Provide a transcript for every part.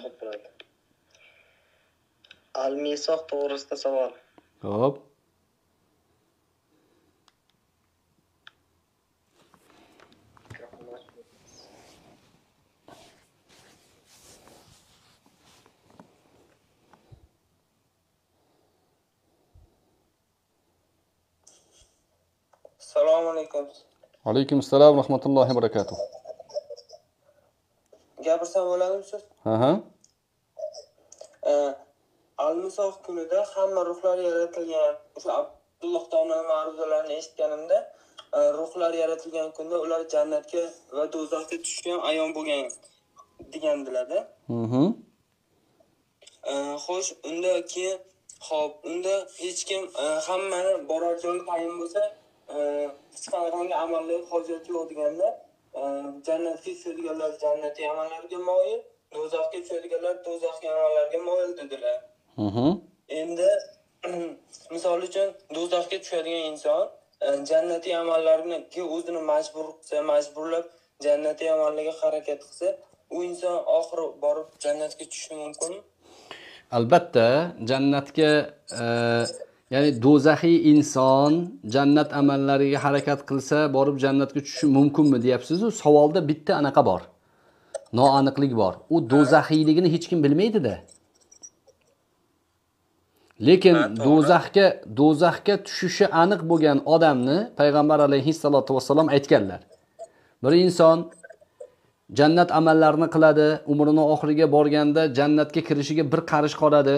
hibrati al misoq to'g'risida savol ho'p السلام عليكم عليكم السلام ورحمة الله وبركاته gapirsam bo'ladimi ustoz ha ha almusof kunida hamma ruhlar yaratilgan o'sha abdulloh domlani ma'ruzalarini eshitganimda e, ruhlar yaratilgan kunda ular jannatga va do'zaxga tushgan ayon bo'lgan degandilarda mhm. e, xo'sh unda keyin ho'p unda hech kim e, hammani borar joyi tayin bo'lsa hech qanaqangi amallar hojat yo'q deganda Ehm, jannatga tushadiganlar jannatiy amallarga moyil do'zaxga tushadiganlar do'zax amallarga moyil dedilar endi misol uchun do'zaxga tushadigan inson ehm, jannatiy amallarga o'zini majbur qilsa majburlab jannatiy amallarga harakat qilsa u inson oxiri borib jannatga tushishi mumkinmi albatta jannatga ehm, ya'ni do'zaxiy inson jannat amallariga harakat qilsa borib jannatga tushishi mumkinmi deyapsizu savolda bitta anaqa bor noaniqlik bor u do'zaxiyligini hech kim bilmaydida lekin do'zaxga do'zaxga tushishi aniq bo'lgan odamni payg'ambar alayhissalotu vassalom aytganlar bir inson jannat amallarini qiladi umrini oxiriga borganda jannatga kirishiga bir qarish qoladi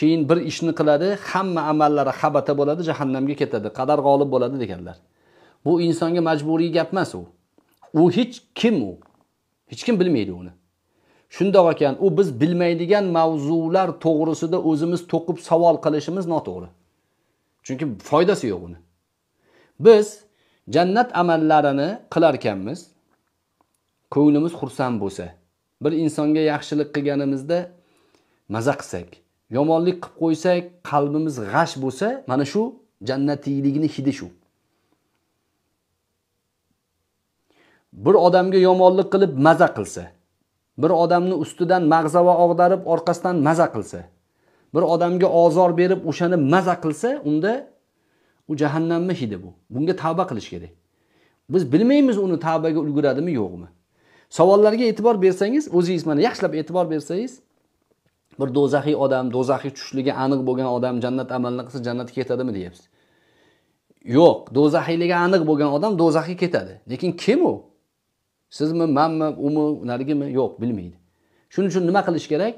keyin bir ishni qiladi hamma amallari habata bo'ladi jahannamga ketadi qadar g'olib bo'ladi deganlar bu insonga majburiy gap emas u u hech kim u hech kim bilmaydi uni shundoq ekan u biz bilmaydigan mavzular to'g'risida o'zimiz to'qib savol qilishimiz noto'g'ri chunki foydasi yo'q uni biz jannat amallarini qilarkanmiz ko'nglimiz xursand bo'lsa bir insonga yaxshilik qilganimizda maza qilsak yomonlik qilib qo'ysak qalbimiz g'ash bo'lsa mana shu jannatiylikni hidi shu bir odamga yomonlik qilib maza qilsa bir odamni ustidan mag'zava og'darib orqasidan maza qilsa bir odamga ozor berib o'shani maza qilsa unda u jahannamni hidi bu bunga tavba qilish kerak biz bilmaymiz uni tavbaga ulguradimi yo'qmi savollarga e'tibor bersangiz o'zingiz mana yaxshilab e'tibor bersangiz bir do'zaxiy odam do'zaxiy tushishligi aniq bo'lgan odam jannat amalini qilsa jannatga ketadimi deyapsiz yo'q do'zaxiyligi aniq bo'lgan odam do'zaxga ketadi lekin kim u sizmi manmi umi narigimi yo'q bilmaydi shuning uchun nima qilish kerak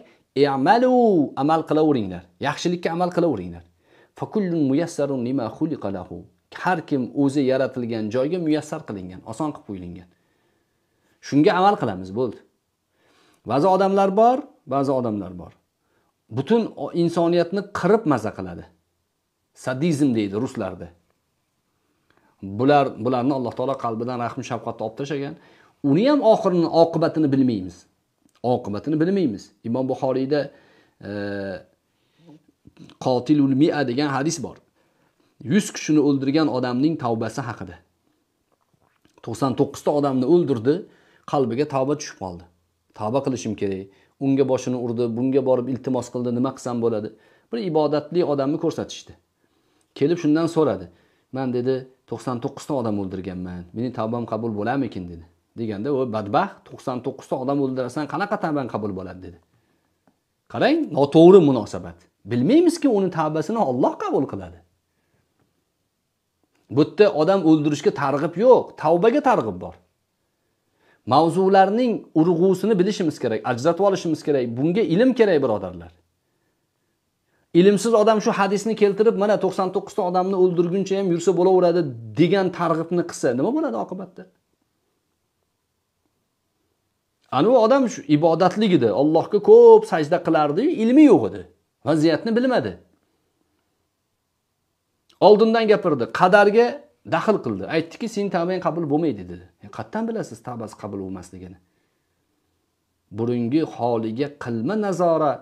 amalu amal qilaveringlar yaxshilikka amal qilaveringlar har kim o'zi yaratilgan joyga muyassar qilingan oson qilib qo'yilgan shunga amal qilamiz bo'ldi ba'zi odamlar bor ba'zi odamlar bor butun insoniyatni qirib maza qiladi sadizm deydi ruslarda bular bularni alloh taolo qalbidan rahm shafqatni olib tashlagan uni ham oxirini oqibatini bilmaymiz oqibatini bilmaymiz imom buxoriyda e, mia degan hadis bor yuz kishini o'ldirgan odamning tavbasi haqida to'qson to'qqizta odamni o'ldirdi qalbiga tavba tushib qoldi tavba qilishim kerak unga boshini urdi bunga borib iltimos qildi nima qilsam bo'ladi bir ibodatli odamni ko'rsatishdi kelib shundan so'radi man dedi to'qson to'qqizta odam o'ldirganman mening tavbam qabul bo'larmikin dedi deganda u badbaxt to'qson to'qqizta odam o'ldirasan qanaqa tavbang qabul bo'ladi dedi qarang noto'g'ri munosabat bilmaymizki uni tavbasini olloh qabul qiladi bu yerda odam o'ldirishga targ'ib yo'q tavbaga targ'ib bor mavzularning urg'usini bilishimiz kerak ajratib olishimiz kerak bunga ilm kerak birodarlar ilmsiz odam shu hadisni keltirib mana to'qson to'qqizta odamni o'ldirguncha ham yursa bo'laveradi degan targ'ibni qilsa nima bo'ladi oqibatda anavi odam shu ibodatlik edi allohga ko'p sajda qilardiyu ilmi yo'q edi vaziyatni bilmadi oldindan gapirdi qadarga daxl qildi aytdiki seni tavbang qabul bo'lmaydi dedi qayerdan bilasiz tavbasi qabul bo'lmasligini burungi holiga qilma nazora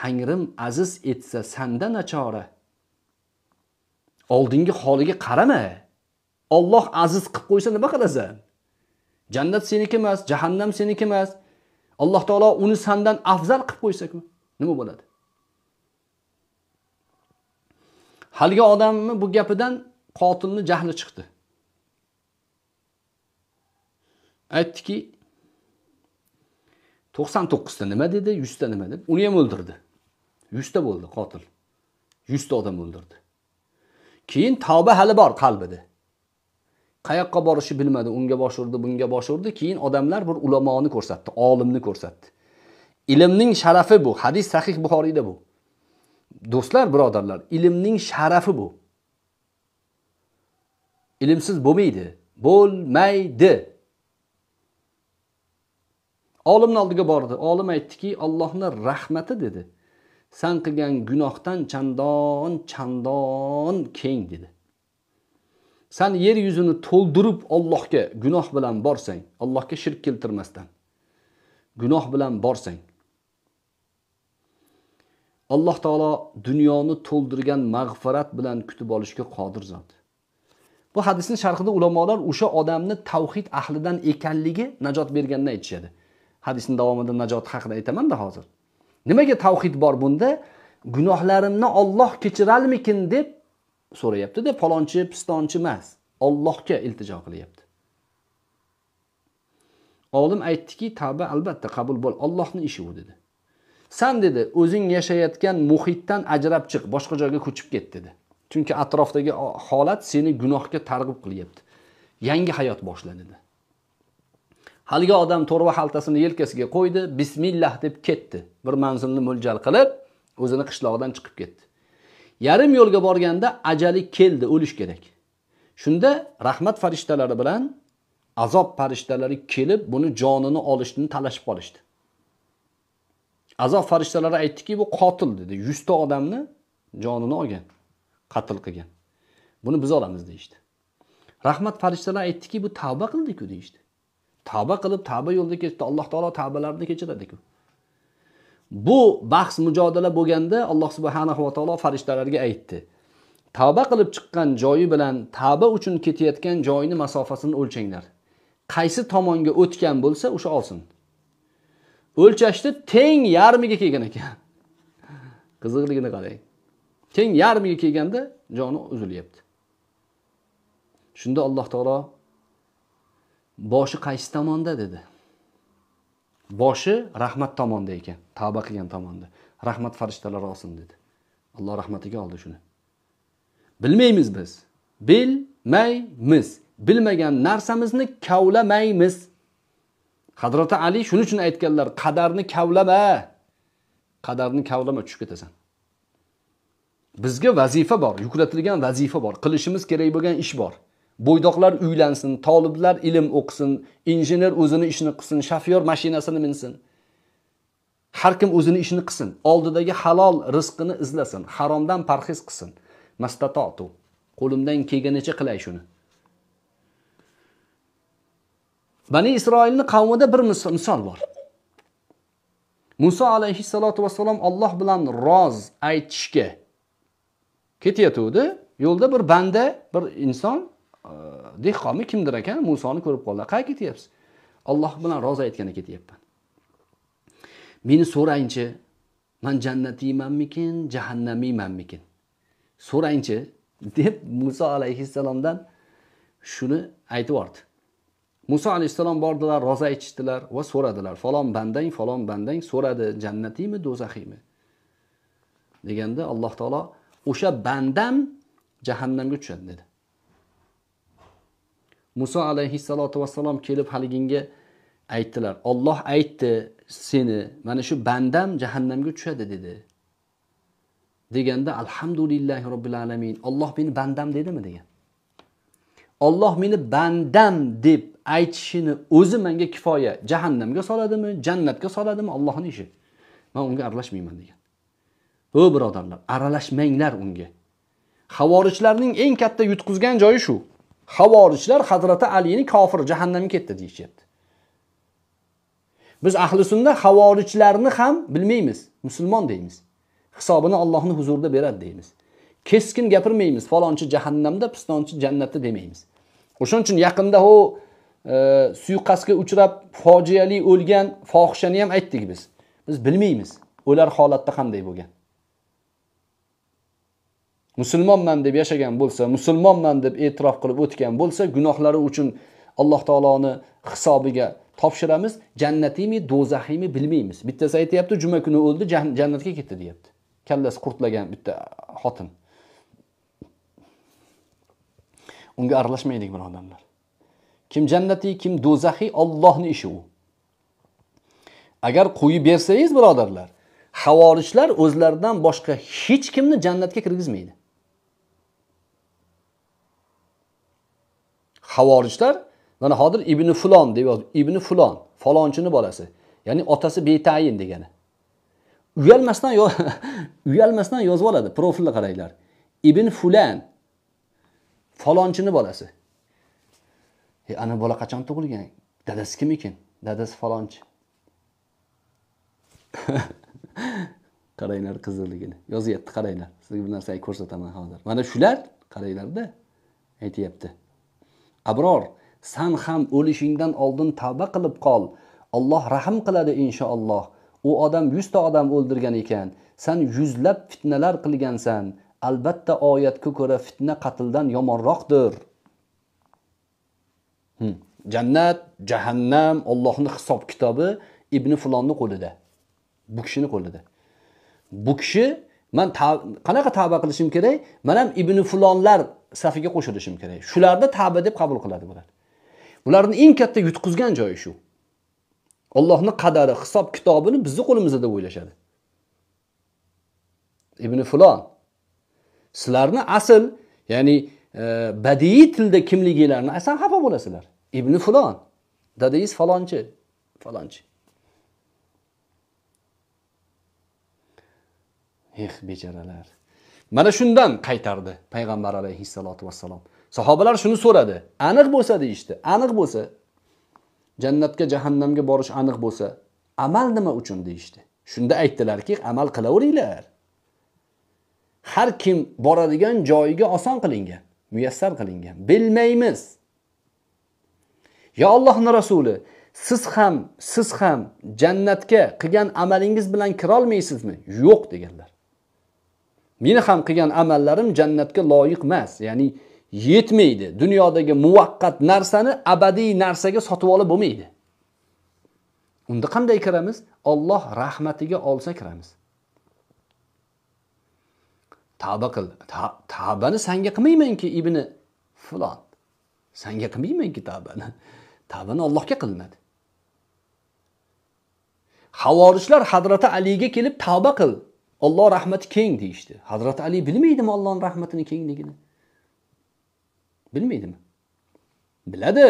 tangrim aziz etsa sanda nachora oldingi holiga qarama olloh aziz qilib qo'ysa nima qilasan jannat seniki emas jahannam seniki emas alloh taolo uni sandan afzal qilib qo'ysaku nima bo'ladi haligi odamni bu gapidan qotilni jahli chiqdi aytdiki to'qson to'qqizta nima dedi yuzta nima deb uni ham o'ldirdi yuzta bo'ldi qotil yuzta odam o'ldirdi keyin tavba hali bor qalbida qayoqqa borishni bilmadi unga bosh urdi bunga bosh urdi keyin odamlar bir ulamoni ko'rsatdi olimni ko'rsatdi ilmning sharafi bu hadis sahih buxoriyda bu do'stlar birodarlar ilmning sharafi bu ilmsiz bo'lmaydi bo'lmaydi olimni oldiga bordi olim aytdiki allohni rahmati dedi san qilgan gunohdan chandon chandon keng dedi san yer yuzini to'ldirib ollohga gunoh bilan borsang allohga shirk keltirmasdan gunoh bilan borsang alloh taolo dunyoni to'ldirgan mag'firat bilan kutib olishga qodir zot bu hadisni sharhida ulamolar o'sha odamni tavhid ahlidan ekanligi najot berganini aytishadi hadisni davomida najot haqida aytamanda hozir nimaga tavhid bor bunda gunohlarimni olloh kechirarmikin deb so'rayaptida palonchi falonchi pistonchi emas ollohga iltijo qilyapti olim aytdiki tavba albatta qabul bo'l ollohni ishi u dedi san dedi o'zing yashayotgan muhitdan ajrab chiq boshqa joyga ko'chib ket dedi chunki atrofdagi holat seni gunohga targ'ib qilyapti yangi hayot boshlanadi haligi odam to'rva xaltasini yelkasiga qo'ydi bismillah deb ketdi bir manzilni mo'ljal qilib o'zini qishloqdan chiqib ketdi yarim yo'lga borganda ajali keldi o'lish kerak shunda rahmat farishtalari bilan azob farishtalari kelib buni jonini olishni talashib qolishdi azob farishtalari aytdiki bu qotil dedi yuzta odamni jonini olgan qatl qilgan buni biz olamiz deyishdi rahmat farishtalar aytdiki bu tavba qildiku deyishdi tavba qilib tavba yo'lida ketdi alloh taolo tavbalarini kechiradiku bu bahs mujodala bo'lganda alloh subhanahu va taolo farishtalarga aytdi tavba qilib chiqqan joyi bilan tavba uchun ketayotgan joyini masofasini o'lchanglar qaysi tomonga o'tgan bo'lsa o'sha olsin o'lchashdi teng yarmiga kelgan ekan qiziqligini qarang teng yarmiga kelganda joni uzilyapti shunda alloh taolo boshi qaysi tomonda dedi boshi rahmat tomonda ekan tavba qilgan tomonda rahmat farishtalari olsin dedi alloh rahmatiga oldi shuni bilmaymiz biz bilmaymiz bilmagan narsamizni kavlamaymiz hadrati ali shuning uchun aytganlar qadarni kavlama qadarni kavlama tushib ketasan bizga vazifa bor yuklatilgan vazifa bor qilishimiz kerak bo'lgan ish bor bo'ydoqlar uylansin toliblar ilm o'qisin injener o'zini ishini qilsin shafyor mashinasini minsin har kim o'zini ishini qilsin oldidagi halol rizqini izlasin haromdan parhez qilsin mastatotu qo'limdan kelganicha qilay shuni bani isroilni qavmida bir misol bor muso alayhissalotu vassalom olloh bilan roz aytishga ketayotgandi yo'lda bir banda bir inson e, dehqonmi kimdir ekan musoni ko'rib qoldi qayerga ketyapsiz alloh bilan rozi aytgana ketyapman meni so'rangchi man jannatiymanmikin jahannamiymanmikin so'rangchi deb muso alayhissalomdan shuni aytib yubordi muso alayhissalom bordilar roza aytishdilar va so'radilar falon bandang falon bandang so'radi jannatiymi do'zaxiymi deganda alloh taolo o'sha bandam jahannamga tushadi dedi muso alayhissalotu vassalom kelib haliginga aytdilar olloh aytdi seni mana shu bandam jahannamga tushadi dedi deganda alhamdulillahi robbil alamin olloh meni bandam dedimi degan olloh meni bandam deb aytishini o'zi menga kifoya jahannamga soladimi jannatga soladimi ollohni ishi man unga aralashmayman degan ho birodarlar aralashmanglar unga havorijlarning eng katta yutqizgan joyi shu havorijlar hazrati alini kofir jahannamga ketdi deyishyapti biz ahli sunna havorijlarni ham bilmaymiz musulmon deymiz hisobini ollohni huzurida beradi deymiz keskin gapirmaymiz falonchi jahannamda pistonchi jannatda demaymiz o'shaning uchun yaqinda u e, suiqasdga uchrab fojiali o'lgan fohishani ham aytdik biz biz bilmaymiz o'lar holatda qanday bo'lgan musulmonman deb yashagan bo'lsa musulmonman deb e'tirof qilib o'tgan bo'lsa gunohlari uchun alloh taoloni hisobiga topshiramiz jannatiymi do'zaxiymi bilmaymiz bittasi aytyapti juma kuni o'ldi jannatga ketdi deyapti kallasi qurtlagan bitta xotin unga aralashmaylik birodarlar kim jannatiy kim do'zaxiy ollohni ishi u agar qo'yib bersangiz birodarlar havorijlar o'zlaridan boshqa hech kimni jannatga kirgizmaydi havorijlar mana hozir ibn fulon deb yozdi ibn fulon falonchini bolasi ya'ni otasi betayin degani uyalmasdan uyalmasdan yozib oladi profilni qaranglar ibn fulan falonchini bolasi e ana bola qachon tug'ilgan dadasi kim ekan dadasi falonchi qaranglar qizilligini yozyapti qaranglar sizga bir narsani ko'rsataman hozir mana shular qaranglarda aytyapti abror san ham o'lishingdan oldin tavba qilib qol alloh rahm qiladi inshaalloh u odam yuzta odam o'ldirgan ekan san yuzlab fitnalar qilgansan albatta oyatga ko'ra fitna qatldan yomonroqdir hmm. jannat jahannam ollohni hisob kitobi ibn fulonni qo'lida bu kishini qo'lida bu kishi man qanaqa tavba qilishim kerak man ham ibn fulonlar safiga qo'shilishim kerak shularni tabi deb qabul qiladi bular bularni eng katta yutqizgan joyi shu ollohni qadari hisob kitobini bizni qo'limizda deb o'ylashadi ibn fulon sizlarni asl ya'ni e, badiiy tilda kimliginglarni aytsam xafa bo'lasizlar ibn fulon dadangiz falonchi falonchi eh bechoralar mana shundan qaytardi payg'ambar alayhissalotu vassalom sahobalar shuni so'radi aniq bo'lsa deyishdi işte. aniq bo'lsa jannatga jahannamga borish aniq bo'lsa amal nima uchun deyishdi işte. shunda aytdilarki amal qilaveringlar har kim boradigan joyiga oson qilingan muyassar qilingan bilmaymiz yo allohni rasuli siz ham siz ham jannatga qilgan amalingiz bilan kirolmaysizmi yo'q deganlar meni ham qilgan amallarim jannatga loyiq emas ya'ni yetmaydi dunyodagi muvaqqat narsani abadiy narsaga sotib olib bo'lmaydi unda qanday kiramiz olloh rahmatiga olsa kiramiz tavba qil tavbani sanga qilmaymanki ibn fulon sanga qilmaymanki tavbani tavbani ollohga qilinadi havorijlar hadrati aliga kelib tavba qil Alloh rahmati keng deyishdi. Hazrat Ali bilmaydimi Allohning rahmatini kengligini? Bilmaydimi? Biladi.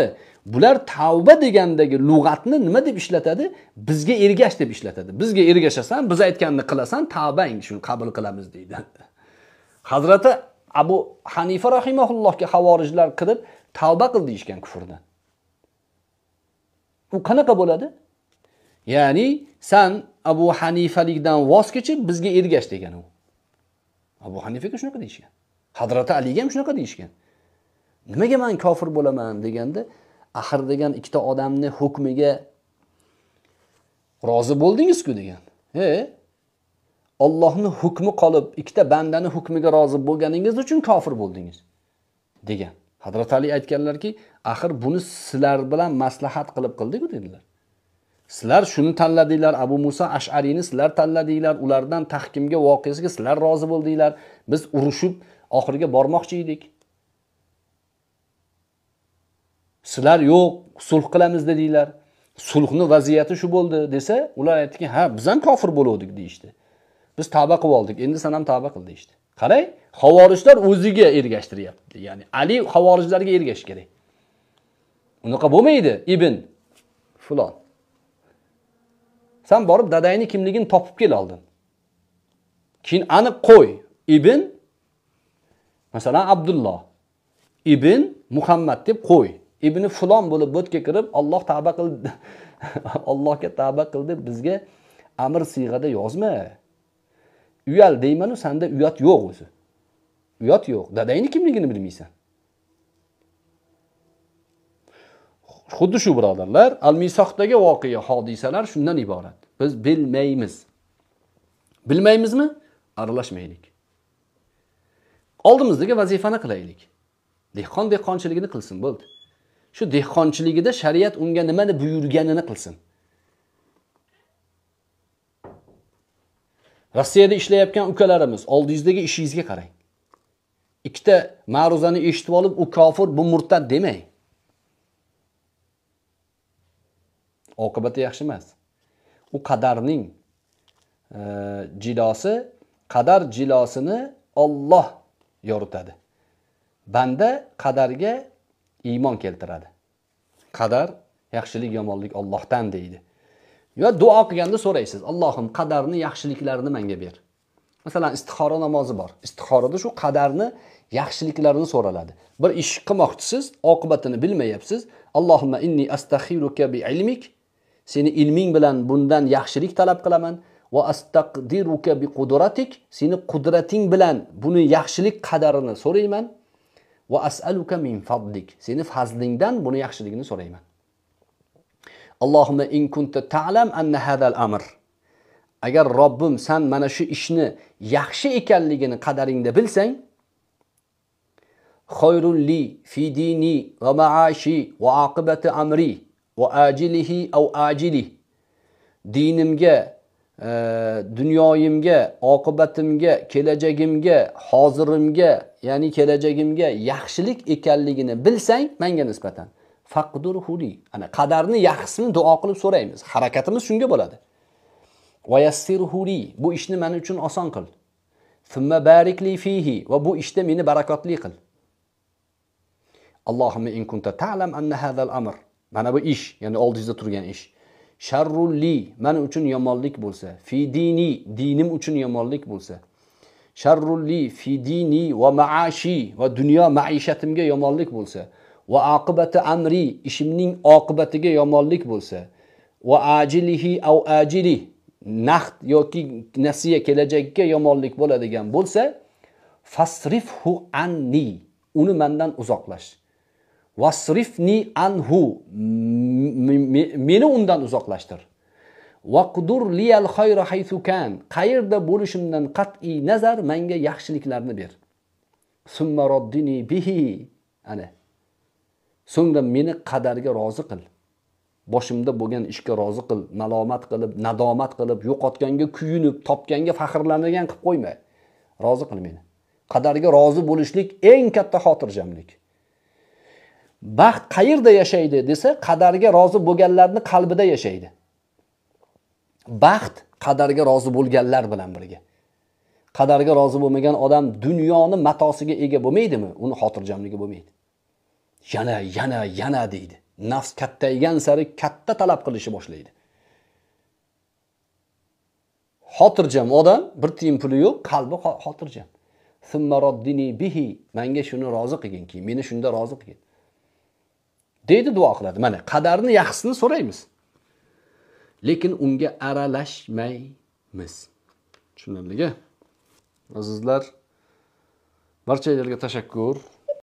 Bular tavba degandagi lug'atni nima deb ishlatadi? Bizga ergash deb ishlatadi. Bizga ergashasan, biz aytganini qilasan, tavbang shuni qabul qilamiz deydi. Hazrati Abu Hanifa rahimaullohga havorijlar kirib tavba qil deyishgan kufrdan. U qanaqa bo'ladi? Ya'ni san abu hanifalikdan voz kechib bizga ergash degan u abu hanifaga shunaqa deyishgan hadrati aliga ham shunaqa deyishgan nimaga man kofir bo'laman deganda axir degan ikkita odamni hukmiga rozi bo'ldingizku degan e ollohni hukmi qolib ikkita bandani hukmiga rozi bo'lganingiz uchun kofir bo'ldingiz degan hadrat ali aytganlarki axir buni sizlar bilan maslahat qilib qildiku dedilar sizlar shuni tanladinglar abu muso ashariyni sizlar tanladinglar ulardan tahkimga voqeasiga sizlar rozi bo'ldinglar biz urushib oxiriga bormoqchi edik sizlar yo'q sulh qilamiz dedinglar sulhni vaziyati shu bo'ldi desa ular aytdiki ha biz ham kofir bo'lgandik deyishdi biz tavba qilib oldik endi sen ham tavba qil deyishdi qarang havorijlar o'ziga ergashtiryapti ya'ni ali havorijlarga ergashish kerak unaqa bo'lmaydi ibn fulon san borib dadangni kimligini topib kel oldin keyin aniq qo'y ibn masalan abdulloh ibn muhammad deb qo'y ibni fulon bo'lib bo'tga kirib olloh tavba qildi allohga tavba qil deb bizga amr siyg'ada yozma uyal deymanu sanda uyat yo'q o'zi uyat yo'q dadangni kimligini bilmaysan xuddi shu birodarlar al misohdagi voqea hodisalar shundan iborat biz bilmaymiz bilmaymizmi aralashmaylik oldimizdagi vazifani qilaylik dehqon dehqonchiligini qilsin bo'ldi shu dehqonchiligida shariat unga nimani buyurganini qilsin rossiyada ishlayotgan ukalarimiz oldingizdagi ishingizga qarang ikkita ma'ruzani eshitib olib u kofir bu murtad demang oqibati yaxshi emas u qadarning e, jilosi qadar jilosini olloh yoritadi banda qadarga iymon keltiradi qadar yaxshilik yomonlik ollohdan deydi yo duo qilganda so'raysiz allohim qadarni yaxshiliklarini menga ber masalan istixora namozi bor istixorada shu qadarni yaxshiliklarini so'raladi bir ish qilmoqchisiz oqibatini bilmayapsiz allohimma inni astag'iruka bi ilmik seni ilming bilan bundan yaxshilik talab qilaman va astaqdiruka bi qudratik seni qudrating bilan buni yaxshilik qadarini so'rayman va asaluka min fadlik seni fazlingdan buni yaxshiligini so'rayman allohumma in kunta ta'lam anna hadal amr agar robbim san mana shu ishni yaxshi ekanligini qadaringda bilsang li fi dini va maashi va oqibati amri va ajilihi av ajili dinimga e, dunyoyimga oqibatimga kelajagimga hozirimga ya'ni kelajagimga yaxshilik ekanligini bilsang menga nisbatan faqdurhuli ana qadarni yaxshisini duo qilib so'raymiz harakatimiz shunga bo'ladi vayassirhuli bu ishni men uchun oson qil summa barikli fihi va bu ishda meni barakotli qil allohimma in kunta ta'lam anna hadal amr mana bu ish ya'ni oldingizda turgan ish sharrulli man uchun yomonlik bo'lsa fi dini dinim uchun yomonlik bo'lsa sharrulli fi dini va maashi va dunyo maishatimga yomonlik bo'lsa va oqibati amri ishimning oqibatiga yomonlik bo'lsa va ajilihi au ajili naqd yoki nasiya kelajakka yomonlik bo'ladigan bo'lsa fasrifhu anni uni mandan uzoqlash vasrifni anhu meni undan uzoqlashtir vaqdur liyal xayra haythukan qayerda bo'lishimdan qat'iy nazar menga yaxshiliklarni ber summa roddini bihi ana so'ngra meni qadarga rozi qil boshimda bo'lgan ishga rozi qil malomat qilib nadomat qilib yo'qotganga kuyunib topganga faxrlanadigan qilib qo'yma rozi qil meni qadarga rozi bo'lishlik eng katta xotirjamlik baxt qayerda yashaydi desa qadarga rozi bo'lganlarni qalbida yashaydi baxt qadarga rozi bo'lganlar bilan birga qadarga rozi bo'lmagan odam dunyoni matosiga ega bo'lmaydimi uni xotirjamligi bo'lmaydi yana yana yana deydi nafs kattaygan sari katta talab qilishni boshlaydi xotirjam odam bir tiyin puli yo'q qalbi xotirjam bihi manga shuni rozi qilginki meni shunda rozi qilgin deydi duo qiladi mana qadarni yaxshisini so'raymiz lekin unga aralashmaymiz tushunarligi azizlar barchalarga tashakkur